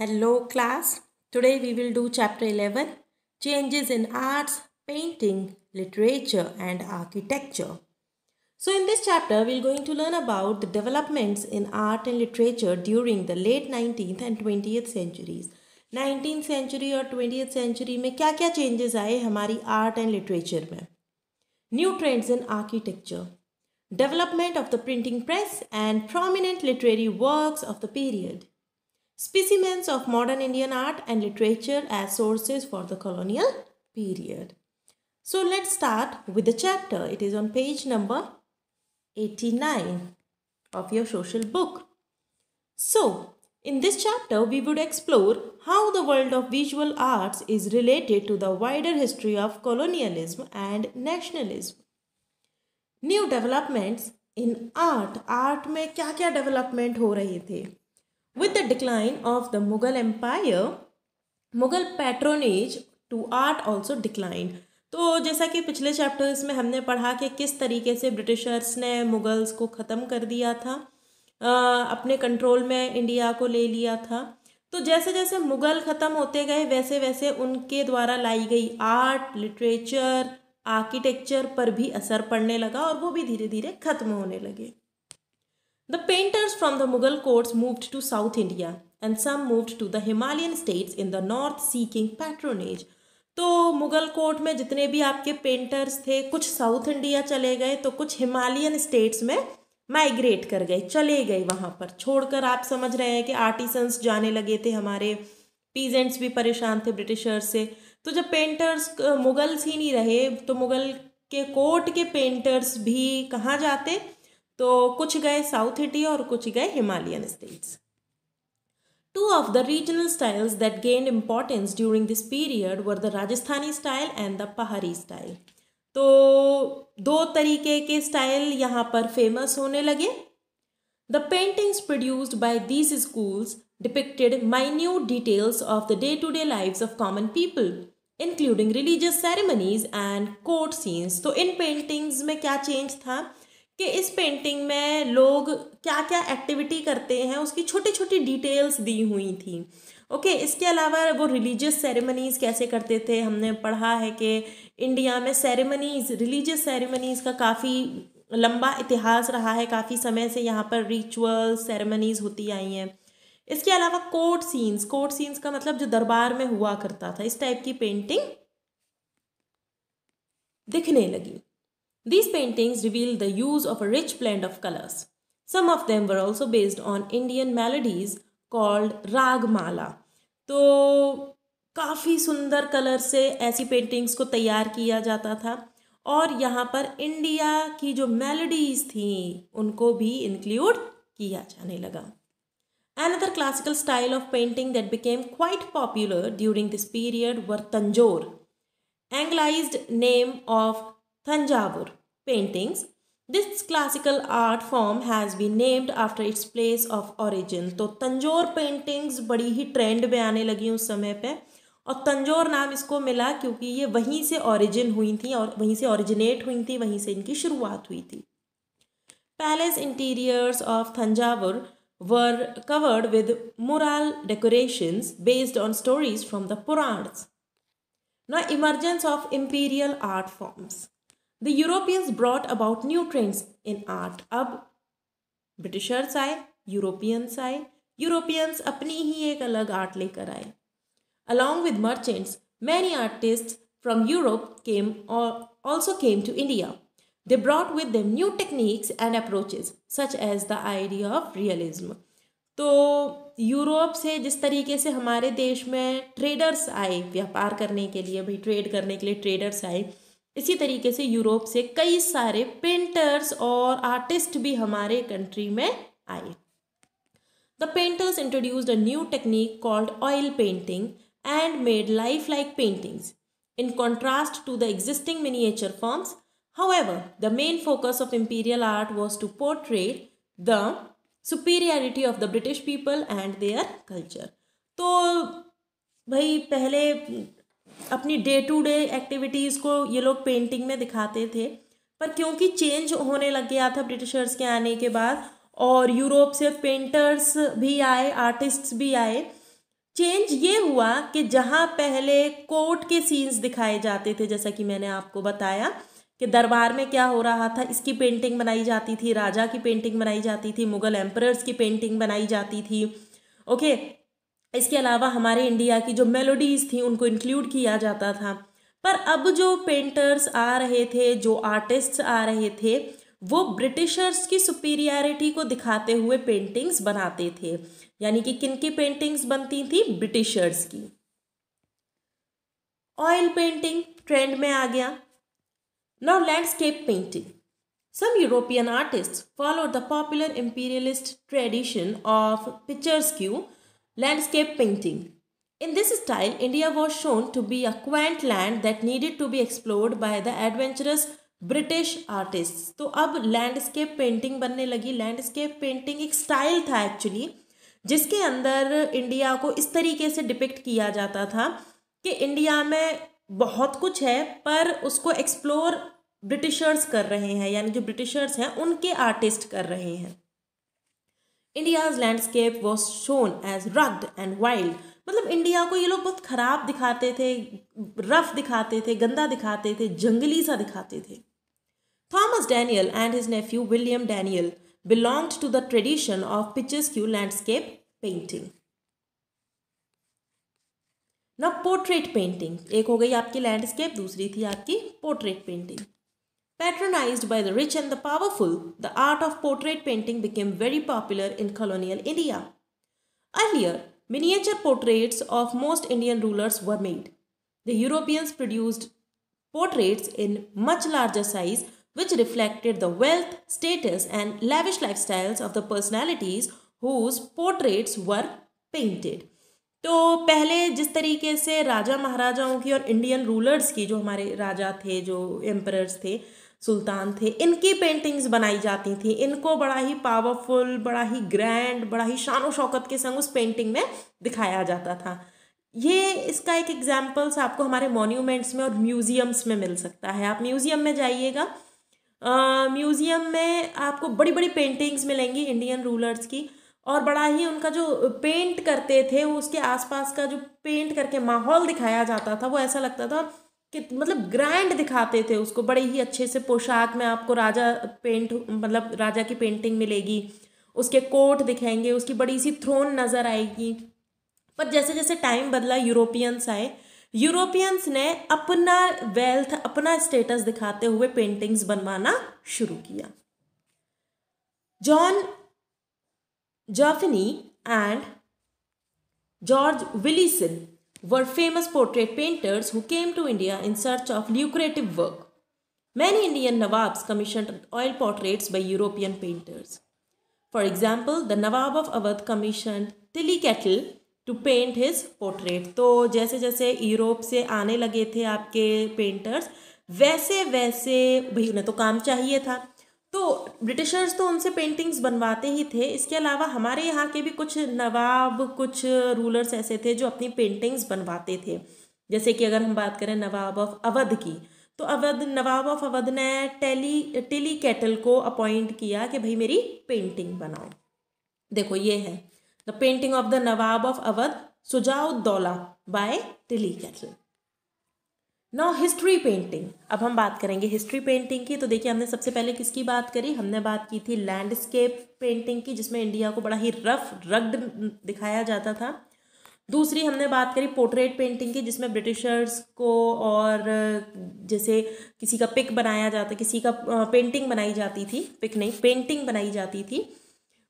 Hello class, today we will do chapter 11 Changes in Arts, Painting, Literature and Architecture. So in this chapter we are going to learn about the developments in art and literature during the late 19th and 20th centuries. 19th century or 20th century में क्या क्या changes आए हमारी art and literature में New trends in architecture Development of the printing press and prominent literary works of the period Specimens of modern Indian art and literature as sources for the colonial period. So let's start with the chapter. It is on page number 89 of your social book. So, in this chapter, we would explore how the world of visual arts is related to the wider history of colonialism and nationalism. New developments in art, art में क्या क्या development हो रहे थे With the decline of the Mughal Empire, Mughal patronage to art also decline तो जैसा कि पिछले चैप्टर्स में हमने पढ़ा कि किस तरीके से ब्रिटिशर्स ने मुगल्स को ख़त्म कर दिया था आ, अपने कंट्रोल में इंडिया को ले लिया था तो जैसे जैसे मुगल ख़त्म होते गए वैसे वैसे उनके द्वारा लाई गई आर्ट लिटरेचर आर्किटेक्चर पर भी असर पड़ने लगा और वो भी धीरे धीरे ख़त्म होने लगे The painters from the Mughal courts moved to South India and some moved to the Himalayan states in the north seeking patronage. तो मुगल कोर्ट में जितने भी आपके पेंटर्स थे कुछ साउथ इंडिया चले गए तो कुछ हिमालयन स्टेट्स में माइग्रेट कर गए चले गए वहाँ पर छोड़कर आप समझ रहे हैं कि आर्टिसंस जाने लगे थे हमारे पीजेंट्स भी परेशान थे ब्रिटिशर्स से तो जब पेंटर्स मुगल्स ही नहीं रहे तो मुगल के कोर्ट के पेंटर्स भी कहाँ जाते तो कुछ गए साउथ इंडिया और कुछ गए Himalayan states two of the regional styles that gained importance during this period were the Rajasthani style and the Pahari style तो दो तरीके के स्टाइल यहाँ पर फेमस होने लगे the paintings produced by these schools depicted minute details of the day to day life of common people including religious ceremonies and court scenes तो इन पेंटिंग्स में क्या चेंज था कि इस पेंटिंग में लोग क्या क्या एक्टिविटी करते हैं उसकी छोटी छोटी डिटेल्स दी हुई थी ओके okay, इसके अलावा वो रिलीजियस सेरेमनीज़ कैसे करते थे हमने पढ़ा है कि इंडिया में सेरेमनीज़ रिलीजियस सेरेमनीज़ का काफ़ी लंबा इतिहास रहा है काफ़ी समय से यहाँ पर रिचुअल्स सेरेमनीज़ होती आई हैं इसके अलावा कोर्ट सीन्स कोर्ट सीन्स का मतलब जो दरबार में हुआ करता था इस टाइप की पेंटिंग दिखने लगी These paintings revealed the use of a rich blend of colors. Some of them were also based on Indian melodies called Ragmala. तो काफ़ी सुंदर कलर से ऐसी पेंटिंग्स को तैयार किया जाता था और यहाँ पर इंडिया की जो मेलोडीज थी उनको भी इंक्लूड किया जाने लगा another classical style of painting that became quite popular during this period were Tanjore anglicised name of Thanjavur paintings. This classical art form has been named after its place of origin. तो Tanjore paintings बड़ी ही trend में आने लगी उस समय पर और तंजोर नाम इसको मिला क्योंकि ये वहीं से ऑरिजिन हुई थी और वहीं से ऑरिजिनेट हुई थी वहीं से इनकी शुरुआत हुई थी palace interiors of Thanjavur were covered with mural decorations based on stories from the Puranas ना emergence of imperial art forms the Europeans brought about new trends in art अब ब्रिटिशर्स आए यूरोपियंस आए यूरोपियंस अपनी ही एक अलग आर्ट लेकर आए along with merchants many artist from Europe came और also came to India they brought with the new techniques and approaches such as the idea of realism तो यूरोप से जिस तरीके से हमारे देश में ट्रेडर्स आए व्यापार करने के लिए भाई ट्रेड करने के लिए ट्रेडर्स आए इसी तरीके से यूरोप से कई सारे पेंटर्स और आर्टिस्ट भी हमारे कंट्री में आए the painters introduce a new technique called oil painting and made life like paintings in contrast to the existing miniature forms however the main focus of imperial art was to portrait the superiority of the British people and their culture तो भाई पहले अपनी day to day activities को ये लोग painting में दिखाते थे पर क्योंकि चेंज होने लग गया था ब्रिटिशर्स के आने के बाद और यूरोप से पेंटर्स भी आए आर्टिस्ट्स भी आए चेंज ये हुआ कि जहाँ पहले कोर्ट के सीन्स दिखाए जाते थे जैसा कि मैंने आपको बताया कि दरबार में क्या हो रहा था इसकी पेंटिंग बनाई जाती थी राजा की पेंटिंग बनाई जाती थी मुगल एम्परर्स की पेंटिंग बनाई जाती थी ओके इसके अलावा हमारे इंडिया की जो मेलोडीज़ थी उनको इंक्लूड किया जाता था पर अब जो पेंटर्स आ रहे थे जो आर्टिस्ट आ रहे थे वो ब्रिटिशर्स की सुपीरियरिटी को दिखाते हुए पेंटिंग्स बनाते थे यानी कि किन की पेंटिंग्स बनती थी ब्रिटिशर्स की ऑयल पेंटिंग ट्रेंड में आ गया now landscape painting some European artist follow the popular imperialist tradition of picturesque landscape painting. In this style, India was shown to be a quaint land that needed to be explored by the adventurous British artist तो अब landscape painting बनने लगी landscape painting एक style था actually जिसके अंदर India को इस तरीके से डिपिक्ट किया जाता था कि इंडिया में बहुत कुछ है पर उसको एक्सप्लोर ब्रिटिशर्स कर रहे हैं यानी जो ब्रिटिशर्स हैं उनके आर्टिस्ट कर रहे हैं India's landscape was shown as rugged and wild मतलब इंडिया को ये लोग बहुत ख़राब दिखाते थे रफ दिखाते थे गंदा दिखाते थे जंगली सा दिखाते थे Thomas Daniell and his nephew William Daniell belonged to the tradition of picturesque landscape painting न पोर्ट्रेट पेंटिंग एक हो गई आपकी लैंडस्केप दूसरी थी आपकी portrait painting Patronized by the rich and the powerful, the art of portrait painting became very popular in colonial India. Earlier, miniature portraits of most Indian rulers were made. The Europeans produced portraits in much larger size which reflected the wealth, status and lavish lifestyles of the personalities whose portraits were painted. तो पहले जिस तरीके से राजा महाराजाओं की और Indian rulers की जो हमारे राजा थे जो एम्प्रेस थे सुल्तान थे इनकी पेंटिंग्स बनाई जाती थी इनको बड़ा ही पावरफुल बड़ा ही ग्रैंड बड़ा ही शान शौकत के संग उस पेंटिंग में दिखाया जाता था ये इसका एक एग्जाम्पल्स आपको हमारे मोन्यूमेंट्स में और म्यूज़ियम्स में मिल सकता है आप म्यूज़ियम में जाइएगा म्यूज़ियम में आपको बड़ी बड़ी पेंटिंग्स मिलेंगी इंडियन रूलर्स की और बड़ा ही उनका जो पेंट करते थे उसके आसपास का जो पेंट करके माहौल दिखाया जाता था वो ऐसा लगता था कि मतलब ग्रैंड दिखाते थे उसको बड़े ही अच्छे से पोशाक में आपको राजा पेंट मतलब राजा की पेंटिंग मिलेगी उसके कोट दिखेंगे उसकी बड़ी सी थ्रोन नज़र आएगी पर जैसे जैसे टाइम बदला यूरोपियंस आए यूरोपियंस ने अपना वेल्थ अपना स्टेटस दिखाते हुए पेंटिंग्स बनवाना शुरू किया John Zoffany and George Willison were famous portrait painters who came to India in search of lucrative work. Many Indian Nawabs commissioned oil portraits by European painters. For example, the Nawab of Awadh commissioned Tilly Kettle to paint his portrait तो जैसे जैसे Europe से आने लगे थे आपके painters वैसे वैसे भैया ने तो काम चाहिए था तो ब्रिटिशर्स तो उनसे पेंटिंग्स बनवाते ही थे इसके अलावा हमारे यहाँ के भी कुछ नवाब कुछ रूलर्स ऐसे थे जो अपनी पेंटिंग्स बनवाते थे जैसे कि अगर हम बात करें नवाब ऑफ अवध की तो अवध नवाब ऑफ अवध ने टेली टिली कैटल को अपॉइंट किया कि भाई मेरी पेंटिंग बनाओ देखो ये है the painting of the Nawab of Awadh Shujauddaula by Tilly Kettle now history painting अब हम बात करेंगे हिस्ट्री पेंटिंग की तो देखिए हमने सबसे पहले किसकी बात करी हमने बात की थी लैंडस्केप पेंटिंग की जिसमें इंडिया को बड़ा ही रफ रग्ड दिखाया जाता था दूसरी हमने बात करी पोर्ट्रेट पेंटिंग की जिसमें ब्रिटिशर्स को और जैसे किसी का पिक बनाया जाता किसी का पेंटिंग बनाई जाती थी पिक नहीं पेंटिंग बनाई जाती थी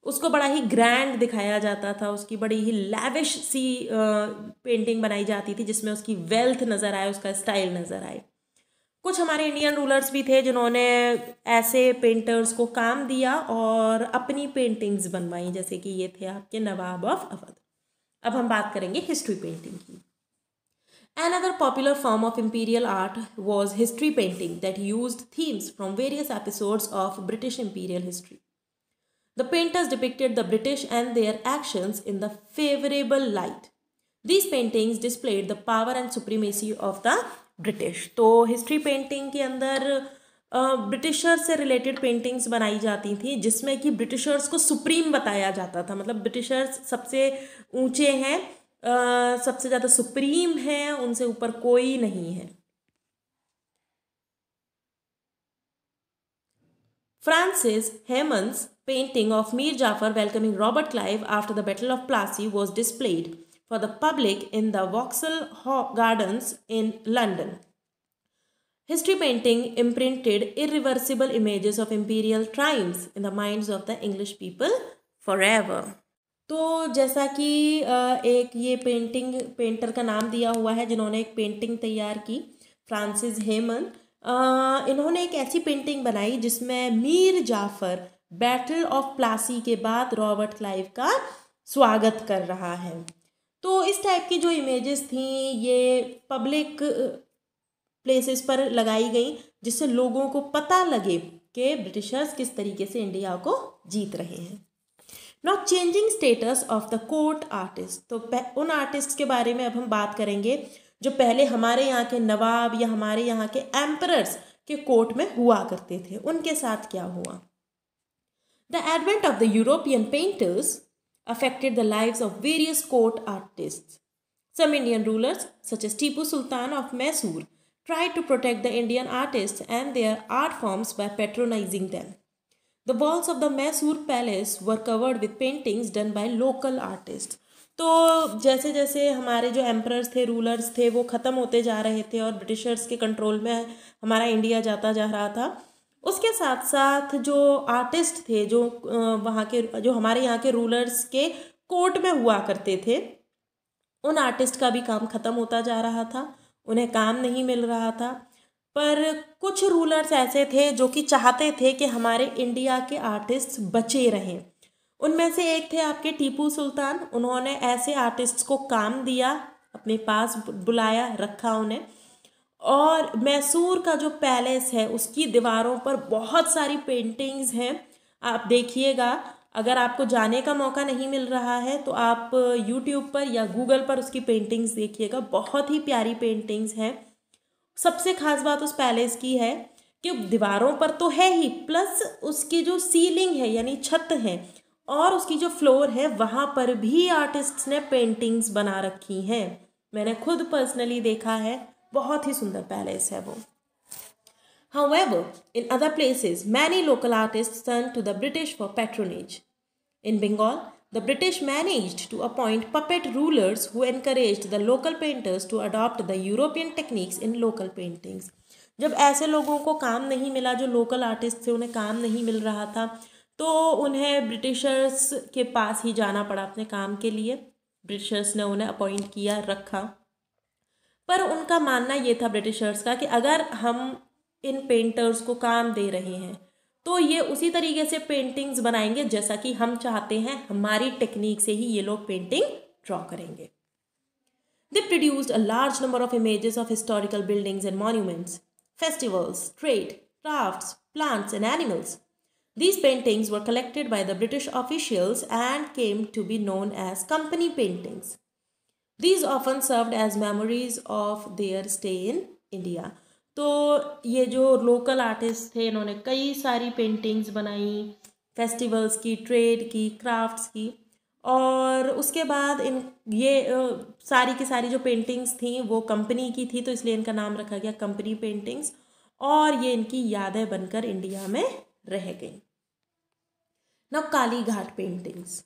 उसको बड़ा ही ग्रैंड दिखाया जाता था उसकी बड़ी ही लैविश सी पेंटिंग बनाई जाती थी जिसमें उसकी वेल्थ नज़र आए उसका स्टाइल नज़र आए कुछ हमारे इंडियन रूलर्स भी थे जिन्होंने ऐसे पेंटर्स को काम दिया और अपनी पेंटिंग्स बनवाई जैसे कि ये थे आपके नवाब ऑफ अवध अब हम बात करेंगे हिस्ट्री पेंटिंग की an other popular form of imperial art was history painting that use themes from various episodes of British imperial history The painters depicted the British and their actions in the favorable light. These paintings displayed the power and supremacy of the British. तो history painting के अंदर Britishers से related paintings बनाई जाती थी जिसमें कि Britishers को सुप्रीम बताया जाता था मतलब ब्रिटिशर्स सबसे ऊंचे हैं सबसे ज़्यादा सुप्रीम हैं उनसे ऊपर कोई नहीं है Francis Hayman painting of Mir Jafar welcoming Robert Clive after the Battle of Plassey was displayed for the public in the Vauxhall Gardens in London. History painting imprinted irreversible images of imperial triumphs in the minds of the English people forever. तो जैसा कि एक ये painting painter का नाम दिया हुआ है जिन्होंने एक पेंटिंग तैयार की फ्रांसिस हेमन इन्होंने एक ऐसी पेंटिंग बनाई जिसमें मीर जाफ़र बैटल ऑफ प्लासी के बाद रॉबर्ट क्लाइव का स्वागत कर रहा है तो इस टाइप की जो इमेजेस थी ये पब्लिक प्लेसेस पर लगाई गई जिससे लोगों को पता लगे कि ब्रिटिशर्स किस तरीके से इंडिया को जीत रहे हैं not changing status of the court artist तो उन आर्टिस्ट के बारे में अब हम बात करेंगे जो पहले हमारे यहाँ के नवाब या हमारे यहाँ के एम्परर्स के कोर्ट में हुआ करते थे उनके साथ क्या हुआ The advent of the European painters affected the lives of various court artists. Some Indian rulers, such as Tipu Sultan of Mysore, tried to protect the Indian artists and their art forms by patronizing them. The walls of the Mysore palace were covered with paintings done by local artists. तो जैसे जैसे हमारे जो emperor's थे rulers थे वो ख़त्म होते जा रहे थे और ब्रिटिशर्स के कंट्रोल में हमारा इंडिया जाता जा रहा था उसके साथ साथ जो आर्टिस्ट थे जो वहाँ के जो हमारे यहाँ के रूलर्स के कोर्ट में हुआ करते थे उन आर्टिस्ट का भी काम ख़त्म होता जा रहा था उन्हें काम नहीं मिल रहा था पर कुछ रूलर्स ऐसे थे जो कि चाहते थे कि हमारे इंडिया के आर्टिस्ट बचे रहें उनमें से एक थे आपके टीपू सुल्तान उन्होंने ऐसे आर्टिस्ट को काम दिया अपने पास बुलाया रखा उन्हें और मैसूर का जो पैलेस है उसकी दीवारों पर बहुत सारी पेंटिंग्स हैं आप देखिएगा अगर आपको जाने का मौका नहीं मिल रहा है तो आप यूट्यूब पर या गूगल पर उसकी पेंटिंग्स देखिएगा बहुत ही प्यारी पेंटिंग्स हैं सबसे ख़ास बात उस पैलेस की है कि दीवारों पर तो है ही प्लस उसकी जो सीलिंग है यानी छत है और उसकी जो फ्लोर है वहाँ पर भी आर्टिस्ट्स ने पेंटिंग्स बना रखी हैं मैंने खुद पर्सनली देखा है बहुत ही सुंदर पैलेस है वो However, in other places, many local artists turned to the British for patronage. In Bengal, the British managed to appoint puppet rulers who encouraged the local painters to adopt the European techniques in local paintings. जब ऐसे लोगों को काम नहीं मिला जो local artist थे उन्हें काम नहीं मिल रहा था तो उन्हें ब्रिटिशर्स के पास ही जाना पड़ा अपने काम के लिए ब्रिटिशर्स ने उन्हें अपॉइंट किया रखा पर उनका मानना ये था ब्रिटिशर्स का कि अगर हम इन पेंटर्स को काम दे रहे हैं तो ये उसी तरीके से पेंटिंग्स बनाएंगे जैसा कि हम चाहते हैं हमारी टेक्निक से ही ये लोग पेंटिंग ड्रॉ करेंगे they produced a large number of images of historical buildings and monuments festivals trade craft plants and animals these paintings were collected by the British officials and came to be known as company paintings these often served as memories of their stay in India तो ये जो local artist थे इन्होंने कई सारी paintings बनाई festivals की trade की क्राफ्ट्स की और उसके बाद इन ये सारी की सारी जो पेंटिंग्स थी वो कंपनी की थी तो इसलिए इनका नाम रखा गया कंपनी पेंटिंग्स और ये इनकी यादें बनकर इंडिया में रह गई now Kalighat paintings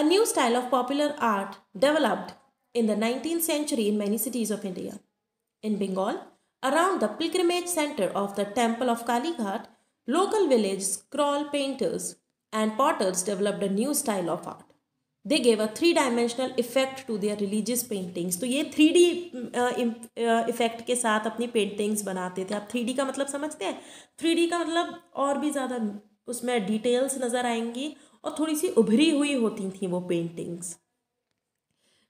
A new style of popular art developed in the 19th century in many cities of India. In Bengal, around the pilgrimage center of the temple of Kalighat, local village scroll painters and potters developed a new style of art. They gave a three-dimensional effect to their religious paintings. तो ये three D effect के साथ अपनी paintings बनाते थे आप three D का मतलब समझते हैं Three D का मतलब और भी ज़्यादा उसमें details नज़र आएंगी और थोड़ी सी उभरी हुई होती थी वो paintings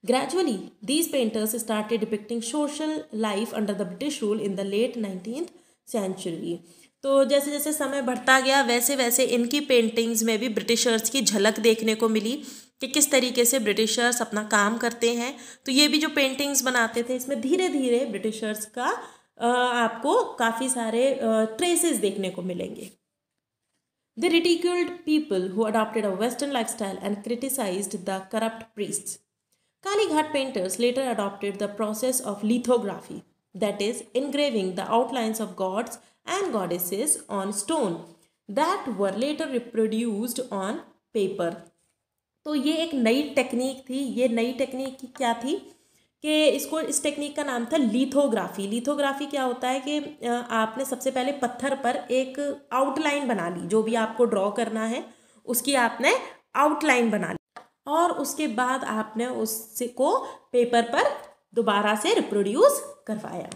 gradually these painters started depicting social life under the British rule in the late nineteen century तो जैसे जैसे समय बढ़ता गया वैसे वैसे इनकी पेंटिंग्स में भी ब्रिटिशर्स की झलक देखने को मिली कि किस तरीके से ब्रिटिशर्स अपना काम करते हैं तो ये भी जो पेंटिंग्स बनाते थे इसमें धीरे धीरे ब्रिटिशर्स का आपको काफ़ी सारे ट्रेसेस देखने को मिलेंगे They ridiculed people who adopted a Western lifestyle and criticized the corrupt priests. Kalighat painters later adopted the process of lithography, that is, engraving the outlines of gods and goddesses on stone that were later reproduced on paper. तो ये एक नई technique थी ये नई technique क्या थी कि इसको इस टेक्निक का नाम था लिथोग्राफी लिथोग्राफी क्या होता है कि आपने सबसे पहले पत्थर पर एक आउटलाइन बना ली जो भी आपको ड्रॉ करना है उसकी आपने आउटलाइन बना ली और उसके बाद आपने उसको पेपर पर दोबारा से रिप्रोड्यूस करवाया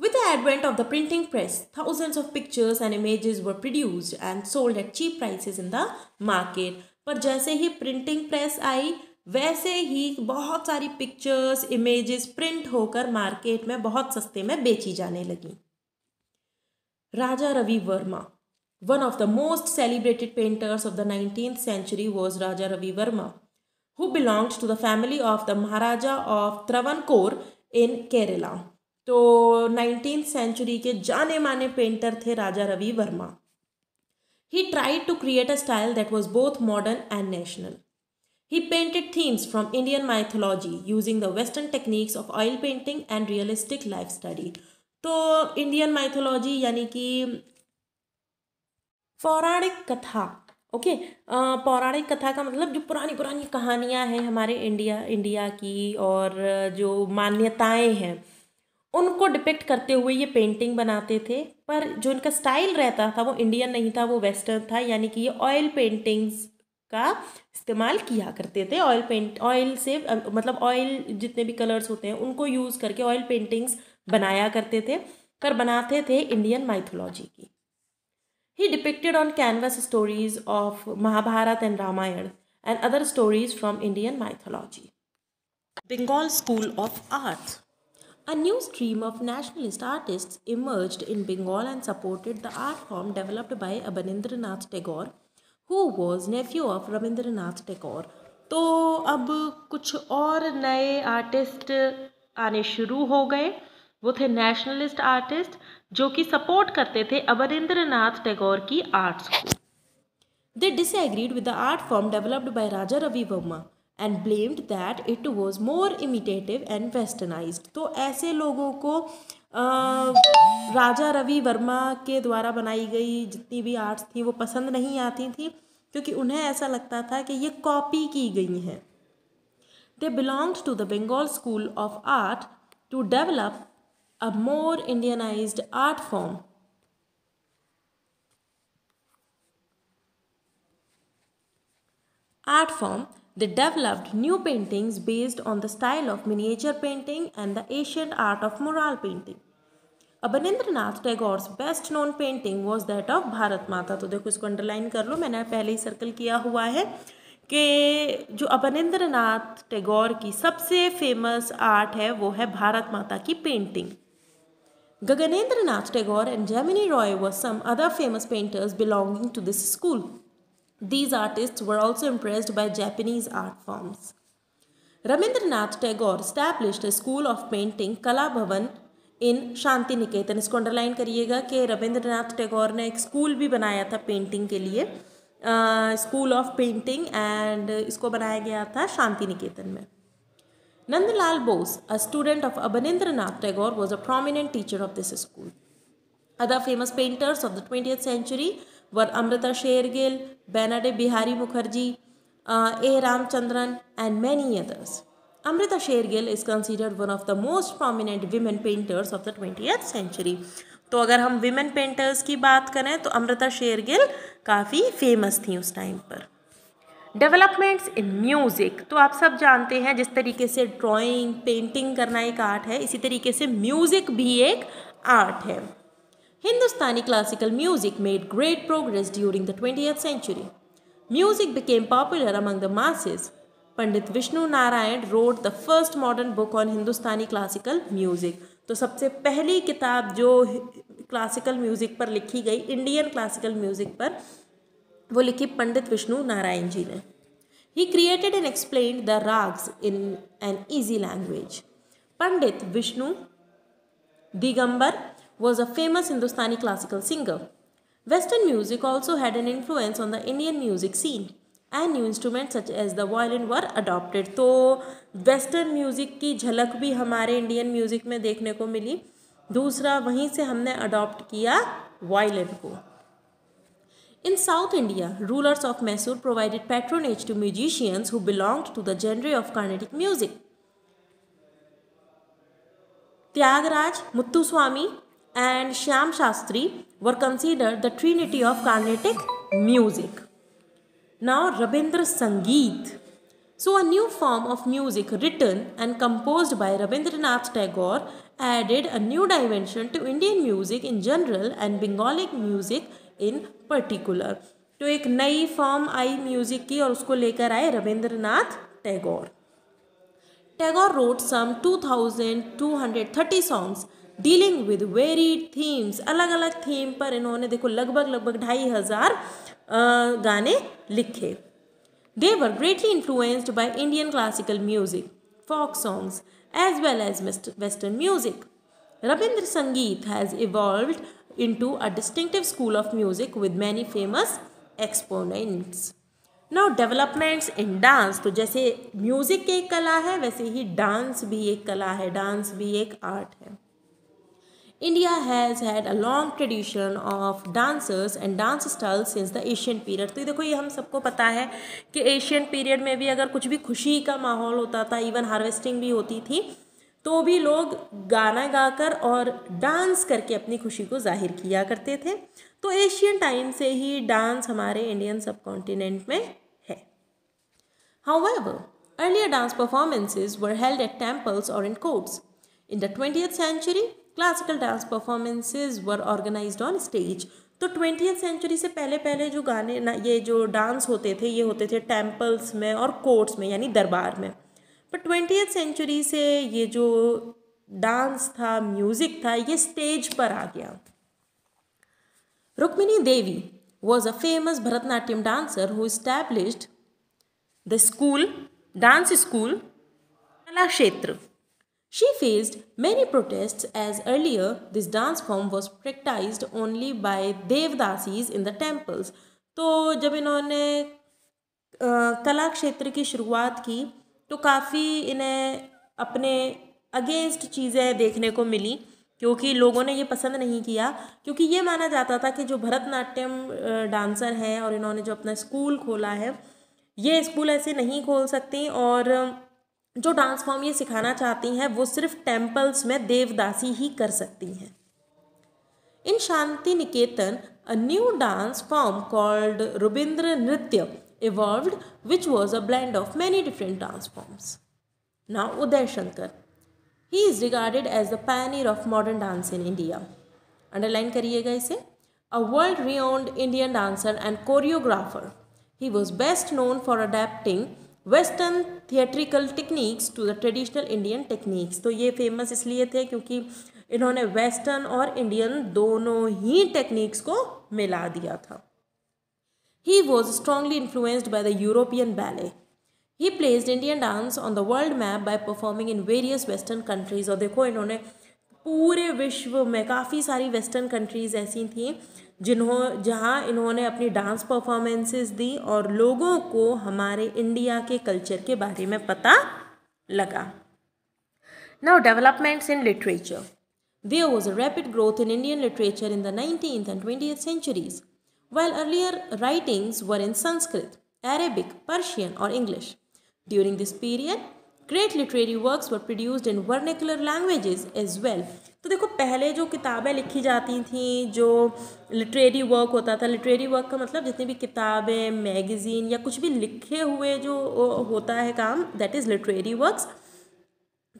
with the advent of the printing press thousands of pictures and images were produced and sold at cheap prices in the market पर जैसे ही प्रिंटिंग प्रेस आई वैसे ही बहुत सारी पिक्चर्स इमेजेस प्रिंट होकर मार्केट में बहुत सस्ते में बेची जाने लगी Raja Ravi Varma one of the most celebrated painters of the nineteen century was Raja Ravi Varma who belongs to the family of the Maharaja of Travancore in Kerala तो नाइनटीन सेंचुरी के जाने माने पेंटर थे Raja Ravi Varma he try to create a style that was both modern and national He painted themes from Indian mythology using the Western techniques of oil painting and realistic life study. तो Indian mythology यानी कि पौराणिक कथा okay पौराणिक कथा का मतलब जो पुरानी पुरानी कहानियाँ हैं हमारे इंडिया इंडिया की और जो मान्यताएं हैं उनको डिपेक्ट करते हुए ये पेंटिंग बनाते थे पर जो इनका स्टाइल रहता था वो इंडियन नहीं था वो वेस्टर्न था यानी कि ये ऑयल पेंटिंग्स का इस्तेमाल किया करते थे ऑयल पेंट ऑयल से मतलब ऑयल जितने भी कलर्स होते हैं उनको यूज़ करके ऑयल पेंटिंग्स बनाया करते थे पर बनाते थे इंडियन माइथोलॉजी की he depicted on canvas stories of Mahabharata and Ramayana and other stories from Indian mythology school of art a A new stream of nationalist artists emerged in Bengal and supported the art form developed by Abanindranath Tagore who was nephew of Rabindranath Tagore तो अब कुछ और नए artist आने शुरू हो गए वो थे नेशनलिस्ट आर्टिस्ट जो कि सपोर्ट करते थे अवरिंद्रनाथ टैगोर की आर्ट्स को they disagreed with the art form developed by Raja Ravi Varma and blamed that it was more imitative and westernize तो ऐसे लोगों को आ, राजा रवि वर्मा के द्वारा बनाई गई जितनी भी आर्ट्स थी वो पसंद नहीं आती थी क्योंकि उन्हें ऐसा लगता था कि ये कॉपी की गई हैं they belongs to the Bengal school of art to develop a more Indianize art form art form they developed new paintings based on the style of miniature painting and the Asian art of mural painting Nath Tagore's best known painting was that of Bharat Mata तो देखो इसको underline कर लो मैंने पहले ही circle किया हुआ है कि जो अबनिंद्र नाथ टैगोर की सबसे फेमस आर्ट है वो है भारत माता की painting Gaganendranath Tagore and Jamini Roy were some other famous painters belonging to this school these artist were also impressed by Japanese art forms Rabindranath Tagore established school of painting Kala Bhavan इन शांति निकेतन इसको अंडरलाइन करिएगा कि रविंद्रनाथ टैगोर ने एक स्कूल भी बनाया था पेंटिंग के लिए स्कूल ऑफ पेंटिंग एंड इसको बनाया गया था शांति निकेतन में Nandalal Bose a student of Abanindranath Tagore was a prominent teacher of this school other famous painters of the twenty century were Amrita Shergill Benode Behari Mukherjee A Ramachandran and many others Amrita Shergill is considered one of the most prominent women painters of the 20th century. तो अगर हम women painters की बात करें तो अमृता शेरगिल काफ़ी famous थी उस टाइम पर डेवलपमेंट्स इन म्यूज़िक तो आप सब जानते हैं जिस तरीके से drawing, पेंटिंग करना एक आर्ट है इसी तरीके से म्यूज़िक भी एक आर्ट है Hindustani classical music made great progress during the twenty century music became popular among the masses Pandit Vishnu Narayan wrote the first modern book on Hindustani classical music तो सबसे पहली किताब जो क्लासिकल म्यूज़िक पर लिखी गई इंडियन क्लासिकल म्यूज़िक पर वो लिखी पंडित विष्णु नारायण जी ने ही created and explain the ragas in an easy language Pandit Vishnu Digambar was a famous Hindustani classical singer western music also had an influence on the Indian music scene and new instrument such as the violin were adopted तो western music की झलक भी हमारे Indian music में देखने को मिली दूसरा वहीं से हमने अडॉप्ट किया वायलिन को in South India rulers of Mysore provided patronage to musicians who belong to the genre of Carnatic music Tyagaraja Muthuswami and Shyama Shastri were consider the trinity of Carnatic music Now Rabindra Sangeet. So a new form of music written and composed by Rabindranath Tagore added a new dimension to Indian music in general and Bengali music in particular. to ek nayi form आई music ki aur usko lekar aaye rabindranath tagore tagore wrote some 2230 songs dealing with very themes अलग अलग theme पर इन्होंने देखो लगभग लगभग ढाई हज़ार गाने लिखे they were greatly influenced by Indian classical music folk songs as well as western music Rabindra Sangeet has evolved to a distinctive school of music with many famous exponents now developments in dance तो जैसे music एक कला है वैसे ही dance भी एक कला है डांस भी एक आर्ट है India has had a long tradition of dancers and dance style since the Asian period तो देखो ये हम सबको पता है कि एशियन पीरियड में भी अगर कुछ भी खुशी का माहौल होता था इवन हार्वेस्टिंग भी होती थी तो भी लोग गाना गाकर और डांस करके अपनी खुशी को जाहिर किया करते थे तो एशियन टाइम से ही डांस हमारे इंडियन सब कॉन्टिनेंट में है however earlier dance performances were held at temples और in courts in the twenty century classical dance performances were organize on stage तो ट्वेंटी सेंचुरी से पहले पहले जो गाने ना ये जो डांस होते थे ये होते थे टेम्पल्स में और कोर्ट्स में यानी दरबार में पर ट्वेंटी सेंचुरी से ये जो डांस था म्यूजिक था ये स्टेज पर आ गया Rukmini Devi was a famous Bharatanatyam dancer who established the school dance school Kalakshetra She faced many protests as earlier this dance form was practiced only by Devdasis in the temples. तो जब इन्होंने कला क्षेत्र की शुरुआत की तो काफ़ी इन्हें अपने अगेंस्ट चीज़ें देखने को मिली क्योंकि लोगों ने ये पसंद नहीं किया क्योंकि ये माना जाता था कि जो भरतनाट्यम डांसर हैं और इन्होंने जो अपना स्कूल खोला है ये स्कूल ऐसे नहीं खोल सकती और जो डांस फॉर्म ये सिखाना चाहती हैं वो सिर्फ टेम्पल्स में देवदासी ही कर सकती हैं in Shantiniketan a new dance form called Rabindra Nritya evolve which was a blend of many different dance forms now Uday Shankar he is regarded as the pioneer of modern dance in India underline करिएगा इसे a world renowned Indian dancer and choreographer he was best known for adapting western theatrical techniques to the traditional Indian techniques तो ये famous इसलिए थे क्योंकि इन्होंने western और Indian दोनों ही टेक्निक्स को मिला दिया था he was strongly influenced by the European ballet he placed Indian dance on the world map by performing in various western countries और देखो इन्होंने पूरे विश्व में काफ़ी सारी वेस्टर्न कंट्रीज़ ऐसी थी जिन्हों जहाँ इन्होंने अपनी डांस परफॉर्मेंसेस दी और लोगों को हमारे इंडिया के कल्चर के बारे में पता लगा now developments in literature there was a rapid growth in Indian literature in the nineteen and twenty centuries well earlier writings were in Sanskrit Arabic Persian और English during this period great literary works were produced in vernacular languages as well तो देखो पहले जो किताबें लिखी जाती थी जो लिटरेरी वर्क होता था लिटरेरी वर्क का मतलब जितनी भी किताबें मैगज़ीन या कुछ भी लिखे हुए जो होता है काम दैट इज़ लिटरेरी वर्क्स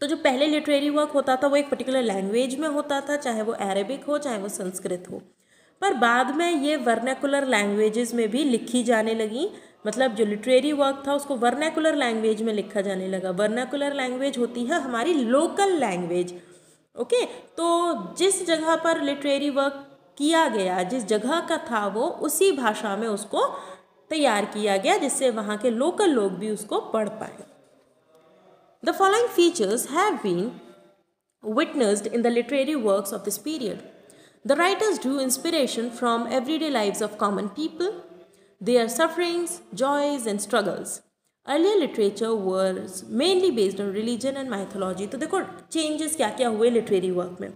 तो जो पहले लिटरेरी वर्क होता था वो एक पर्टिकुलर लैंग्वेज में होता था चाहे वो अरेबिक हो चाहे वो संस्कृत हो पर बाद में ये वर्नेकुलर लैंग्वेजेस में भी लिखी जाने लगी मतलब जो लिटरेरी वर्क था उसको वर्नैकुलर लैंग्वेज में लिखा जाने लगा वर्नैकुलर लैंग्वेज होती है हमारी लोकल लैंग्वेज ओके तो जिस जगह पर लिटरेरी वर्क किया गया जिस जगह का था वो उसी भाषा में उसको तैयार किया गया जिससे वहाँ के लोकल लोग भी उसको पढ़ पाए the following features have been witnessed in the literary work of this period the writers drew inspiration from everyday life of common people their sufferings, joys, and struggles. Earlier literature was mainly based on religion and mythology. तो देखो changes क्या क्या हुए literary work में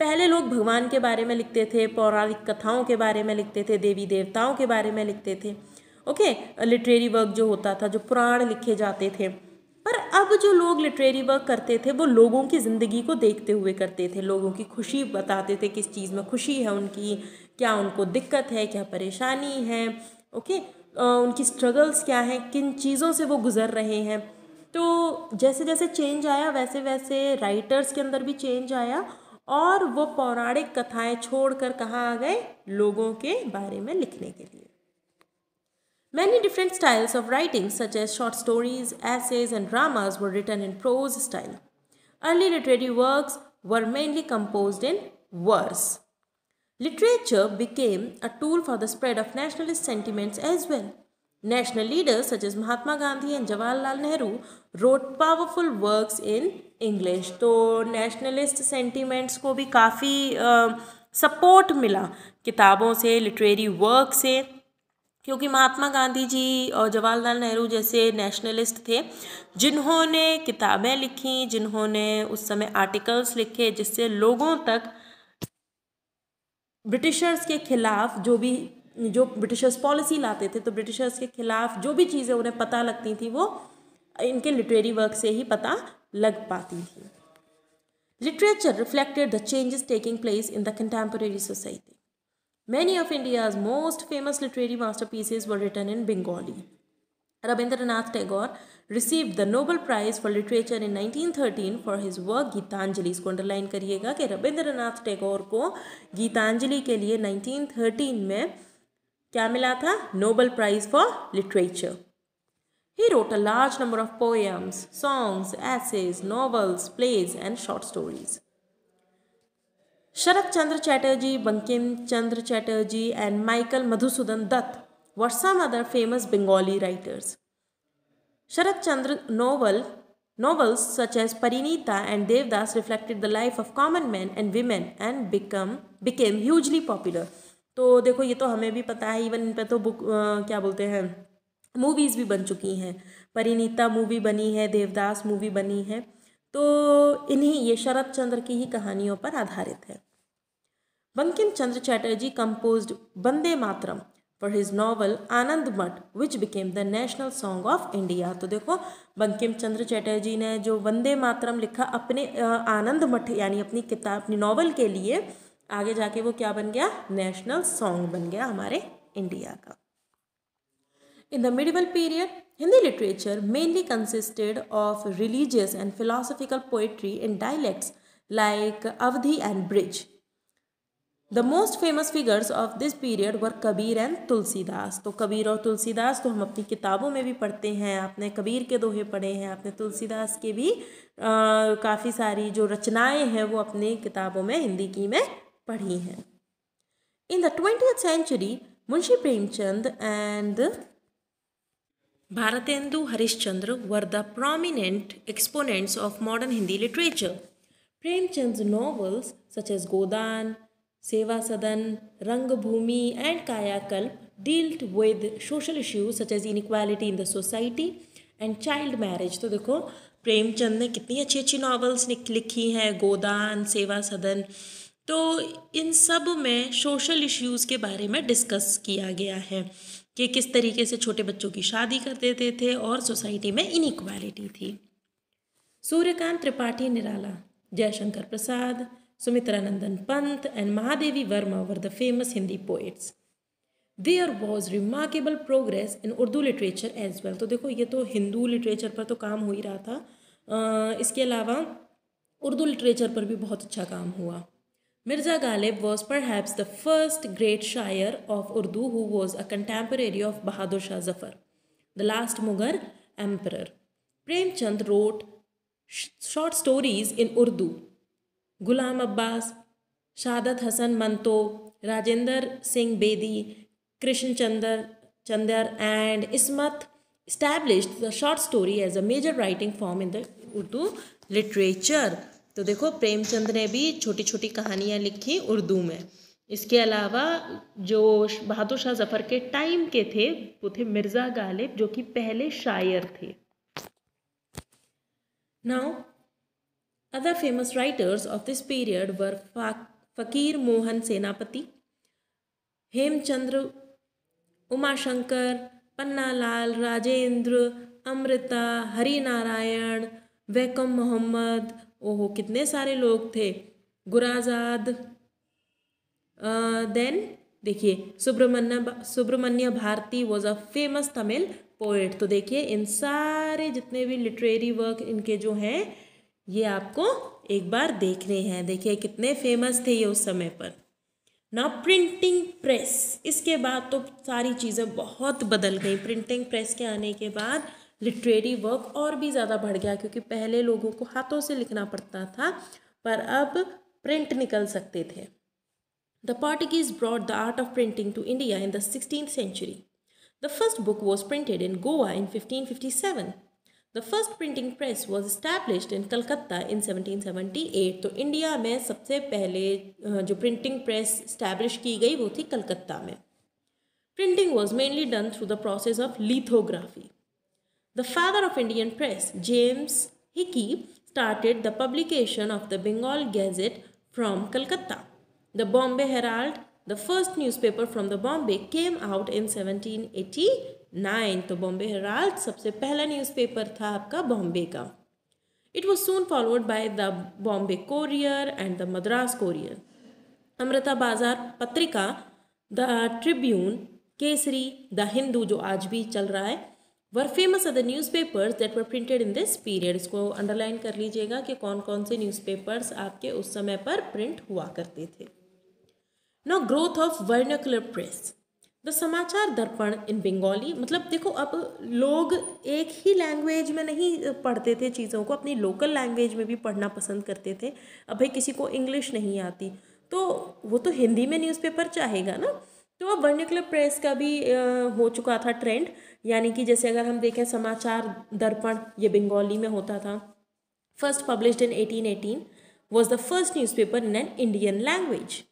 पहले लोग भगवान के बारे में लिखते थे पौराणिक कथाओं के बारे में लिखते थे देवी देवताओं के बारे में लिखते थे ओके लिटरेरी वर्क जो होता था जो पुराण लिखे जाते थे पर अब जो लोग लिटरेरी वर्क करते थे वो लोगों की ज़िंदगी को देखते हुए करते थे लोगों की खुशी बताते थे किस चीज़ में खुशी है उनकी क्या उनको दिक्कत है क्या परेशानी है ओके उनकी स्ट्रगल्स क्या हैं किन चीज़ों से वो गुजर रहे हैं तो जैसे जैसे चेंज आया वैसे वैसे राइटर्स के अंदर भी चेंज आया और वो पौराणिक कथाएं छोड़कर कहाँ आ गए लोगों के बारे में लिखने के लिए many different styles of writing such as short stories essays and dramas were written in prose style early literary work were mainly compose in verse Literature became a tool for the spread of nationalist sentiments as well. National leaders such as Mahatma Gandhi and Jawaharlal Nehru wrote powerful works in English. तो nationalist sentiments को भी काफ़ी support मिला किताबों से literary work से क्योंकि महात्मा गांधी जी और जवाहरलाल नेहरू जैसे नेशनलिस्ट थे जिन्होंने किताबें लिखी जिन्होंने उस समय आर्टिकल्स लिखे जिससे लोगों तक ब्रिटिशर्स के खिलाफ जो भी जो ब्रिटिशर्स पॉलिसी लाते थे तो ब्रिटिशर्स के खिलाफ जो भी चीज़ें उन्हें पता लगती थी वो इनके लिटरेरी वर्क से ही पता लग पाती थी literature reflected the changes taking place in the contemporary society many of India's most famous literary masterpieces were written in Bengali Rabindranath Tagore received the Nobel prize for literature in 1913 for his work Gitanjali इसको underline करिएगा कि रविंद्रनाथ टैगोर को गीतांजलि के लिए 1913 में क्या मिला था Nobel prize for literature he wrote a large number of poems songs essays novels plays and short stories Sharat Chandra Chatterjee Bankim Chandra Chatterjee and Michael Madhusudan Dutt were some other famous Bengali writers Sharat Chandra novel, novels such as Parinita and Devdas reflected the life of common men and women and become became hugely popular. तो देखो ये तो हमें भी पता है even in पर तो बुक आ, क्या बोलते हैं मूवीज़ भी बन चुकी हैं परिणीता मूवी बनी है देवदास मूवी बनी है तो इन्हीं ये शरद चंद्र की ही कहानियों पर आधारित है Bankim Chandra Chatterjee composed Bande Mataram for his novel Anand Math which became the national song of India तो देखो बंकिम चंद्र चैटर्जी ने जो वंदे मातरम लिखा अपने आनंद मठ यानी अपनी किताब अपनी नॉवल के लिए आगे जाके वो क्या बन गया नेशनल सॉन्ग बन गया हमारे इंडिया का in the medieval period Hindi literature mainly consisted of religious and philosophical poetry in dialects like Awadhi and Braj the most famous figures of this period were Kabir and Tulsidas तो कबीर और तुलसीदास तो हम अपनी किताबों में भी पढ़ते हैं आपने कबीर के दोहे पढ़े हैं आपने तुलसीदास के भी काफ़ी सारी जो रचनाएं हैं वो अपनी किताबों में हिंदी की में पढ़ी हैं in the twenty century Munshi Premchand and Bharatendu Harishchandra were the prominent exponents of modern Hindi literature Premchand novels such as Godan Sevasadan Rangbhoomi and Kayakalp dealt with social issues such as inequality in the society and child marriage तो देखो प्रेमचंद ने कितनी अच्छी अच्छी novels लिखी हैं गोदान सेवा सदन तो इन सब में सोशल इश्यूज़ के बारे में डिस्कस किया गया है कि किस तरीके से छोटे बच्चों की शादी कर देते थे और सोसाइटी में इनक्वालिटी थी Suryakant Tripathi Nirala Jaishankar Prasad Sumitranandan Pant and Mahadevi Verma were the famous Hindi poets. There was remarkable progress in Urdu literature as well तो देखो ये तो हिंदू लिटरेचर पर तो काम हो ही रहा था इसके अलावा उर्दू लिटरेचर पर भी बहुत अच्छा काम हुआ Mirza Ghalib was perhaps the first great shayar of Urdu who was a contemporary of Bahadur Shah Zafar the last Mughal emperor Premchand wrote short stories in Urdu Ghulam Abbas Saadat Hasan Manto Rajinder Singh Bedi Krishan Chander Chander and Ismat established the short story as a major writing form in the Urdu literature तो देखो प्रेमचंद ने भी छोटी छोटी कहानियाँ लिखी उर्दू में इसके अलावा जो बहादुर शाह जफ़र के टाइम के थे वो थे मिर्ज़ा गालिब जो कि पहले शायर थे now Other famous writers of this period were Fakir Mohan Senapati, Hemchandra, Umashankar, Pannalal, Rajendra, Amrita Hari Narayan Vaikom Muhammad ओहो कितने सारे लोग थे गुराजाद देन देखिए Subramania Subramania Bharati was a famous Tamil poet तो देखिए इन सारे जितने भी लिटरेरी वर्क इनके जो हैं ये आपको एक बार देखने हैं देखिए कितने फेमस थे ये उस समय पर ना प्रिंटिंग प्रेस इसके बाद तो सारी चीज़ें बहुत बदल गई प्रिंटिंग प्रेस के आने के बाद लिटरेरी वर्क और भी ज़्यादा बढ़ गया क्योंकि पहले लोगों को हाथों से लिखना पड़ता था पर अब प्रिंट निकल सकते थे the broad the art of printing to India in the sixteen century the first book was printed in Goa in fifteen fifty seven the first printing press was established in Calcutta in 1778 तो India में सबसे पहले जो printing press establish की गई वो थी कलकत्ता में printing was mainly done through the process of lithography the father of Indian press James Hicky started the publication of the Bengal Gazette from Calcutta the Bombay Herald The first newspaper from the Bombay came out in 1789. तो Bombay Herald सबसे पहला newspaper था आपका बॉम्बे का it was soon followed by the Bombay Courier and the Madras Courier Amrita Bazar Patrika the Tribune Kesari the Hindu जो आज भी चल रहा है were famous other the newspapers that were printed in this period इसको अंडरलाइन कर लीजिएगा कि कौन कौन से न्यूज पेपर्स आपके उस समय पर प्रिंट हुआ करते थे no growth of vernacular press the Samachar Darpan इन बंगाली मतलब देखो अब लोग एक ही लैंग्वेज में नहीं पढ़ते थे चीज़ों को अपनी लोकल लैंग्वेज में भी पढ़ना पसंद करते थे अब भाई किसी को इंग्लिश नहीं आती तो वो तो हिंदी में न्यूज़पेपर चाहेगा ना तो अब वर्नकुलर प्रेस का भी हो चुका था ट्रेंड यानी कि जैसे अगर हम देखें समाचार दर्पण ये बंगाली में होता था first publish in eighteen eighteen was the first newspaper in an Indian language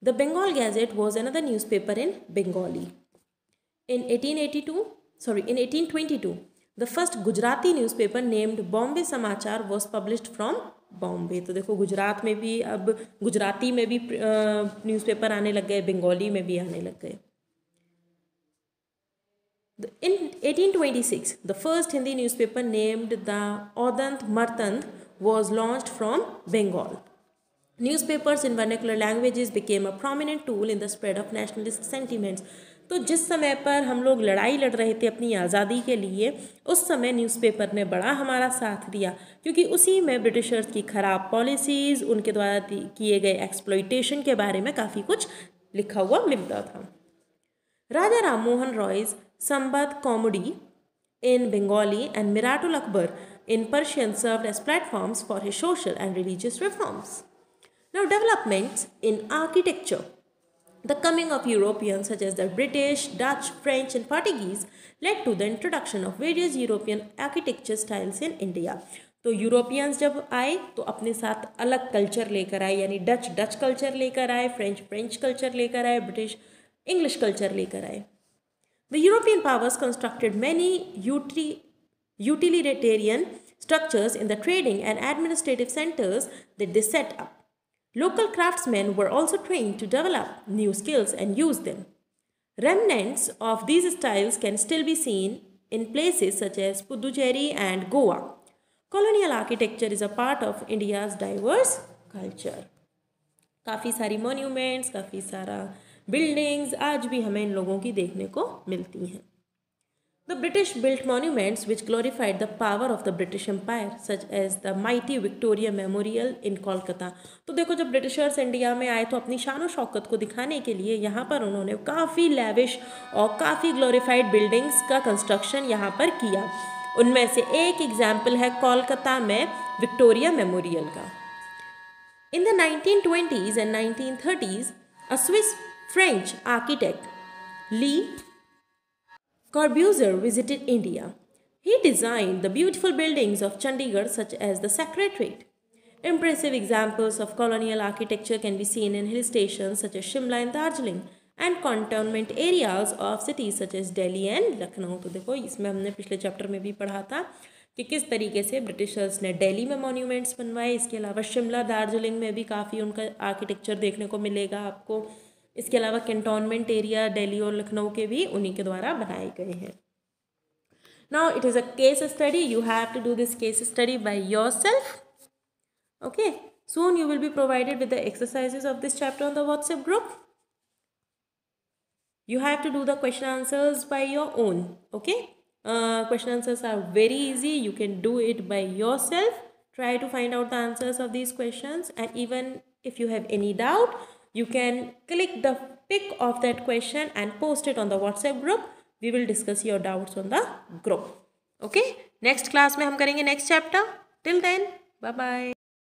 The Bengal Gazette was another newspaper in Bengali. In 1882, sorry, in 1822, the first Gujarati newspaper named Bombay Samachar was published from Bombay. So, देखो गुजरात में भी अब गुजराती में भी newspaper आने लग गए बंगाली में भी आने लग गए In 1826, the first Hindi newspaper named the Odant Martand was launched from Bengal. newspapers in vernacular languages became a prominent tool in the spread of nationalist sentiments तो जिस समय पर हम लोग लड़ाई लड़ रहे थे अपनी आज़ादी के लिए उस समय न्यूज़पेपर ने बड़ा हमारा साथ दिया क्योंकि उसी में ब्रिटिशर्स की ख़राब पॉलिसीज़ उनके द्वारा किए गए एक्सप्लोइटेशन के बारे में काफ़ी कुछ लिखा हुआ मिलता था Raja Ram Mohan Roy's Sambad Kaumudi in Bengali and Miratul Akbar in Persian served as platforms for his social and religious reforms Now, developments in architecture. The coming of Europeans such as the British, Dutch, French, and Portuguese led to the introduction of various European architecture styles in India. So Europeans, जब आए तो अपने साथ अलग culture लेकर आए यानी Dutch Dutch culture लेकर आए फ्रेंच फ्रेंच कल्चर लेकर The European powers constructed many आए utilitarian structures in the trading and administrative centers that they set up. Local craftsmen were also trained to develop new skills and use them. Remnants of these styles can still be seen in places such as Puducherry and Goa. Colonial architecture is a part of India's diverse culture. काफ़ी सारी monuments काफ़ी सारा buildings आज भी हमें इन लोगों की देखने को मिलती हैं The British built monuments which glorified the power of the British Empire, such as the mighty Victoria Memorial in Kolkata. तो देखो जब ब्रिटिशर्स इंडिया में आए तो अपनी शान और शौकत को दिखाने के लिए यहाँ पर उन्होंने काफ़ी लेविश और काफ़ी ग्लोरीफाइड बिल्डिंग्स का कंस्ट्रक्शन यहाँ पर किया उनमें से एक एग्जाम्पल है कोलकाता में विक्टोरिया मेमोरियल का in the nineteen twenties and nineteen thirties a Swiss French architect Le Corbusier visited India. He designed the beautiful buildings of Chandigarh such as the Secretariat. Impressive examples of colonial architecture can be seen in hill stations such as Shimla and Darjeeling and cantonment areas of cities such as Delhi and Lucknow. तो देखो इसमें हमने पिछले chapter में भी पढ़ा था कि किस तरीके से ब्रिटिशर्स ने दिल्ली में मॉन्यूमेंट्स बनवाए इसके अलावा शिमला दार्जिलिंग में भी काफ़ी उनका आर्किटेक्चर देखने को मिलेगा आपको इसके अलावा कैंटोनमेंट एरिया दिल्ली और लखनऊ के भी उन्हीं के द्वारा बनाए गए हैं now it is a case study you have to do this case study by yourself okay soon you will be provided with the exercises of this chapter on the WhatsApp group you have to do the question answers by your own okay question answers are very easy you can do it by yourself try to find out the answers of this question and even if you have any doubt you can click the pic of that question and post it on the whatsapp group we will discuss your doubts on the group okay next class mein hum karenge next chapter till then bye bye